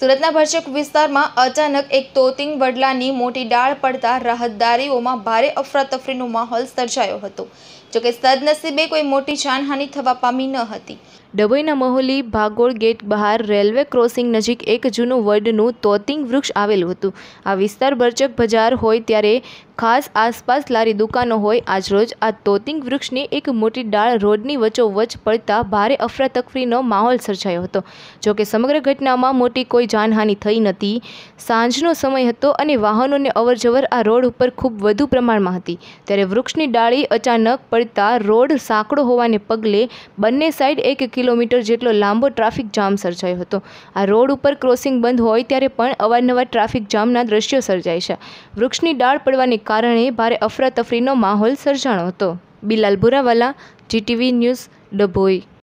સુરતના ભરચક વિસ્તારમાં અચાનક એક તોતિંગ વડલાની મોટી ડાળ પડતા રાહતદારીઓમાં ભારે અફરાતફરીનો માહોલ સર્જાયો હતો જોકે સદનસીબે કોઈ મોટી જાનહાનિ થવા પામી ન હતી ડભોઈના મહોલી ભાગોળ ગેટ બહાર રેલવે ક્રોસિંગ નજીક એક જૂનું વડનું તોતિંગ વૃક્ષ આવેલું હતું આ વિસ્તાર ભરચક બજાર હોય ત્યારે ખાસ આસપાસ લારી દુકાનો હોય આજરોજ આ તોતિંગ વૃક્ષની એક મોટી ડાળ રોડની વચોવચ પડતા ભારે અફરાતફરીનો માહોલ સર્જાયો હતો જોકે સમગ્ર ઘટનામાં મોટી કોઈ જાનહાનિ થઈ નથી સાંજનો સમય હતો અને વાહનોને અવરજવર આ રોડ ઉપર ખૂબ વધુ પ્રમાણમાં હતી ત્યારે વૃક્ષની ડાળી અચાનક પડતા રોડ સાંકડો હોવાને પગલે બંને સાઈડ એક કિલોમીટર જેટલો લાંબો ટ્રાફિક જામ સર્જાયો હતો આ રોડ ઉપર ક્રોસિંગ બંધ હોય ત્યારે પણ અવારનવાર ટ્રાફિક જામના દ્રશ્યો સર્જાય છે વૃક્ષની ડાળ પડવાની કારણે ભારે અફરાતફરીનો માહોલ સર્જાણો હતો બિલાલ બુરાવાલા જીટીવી ન્યૂઝ ડભોઈ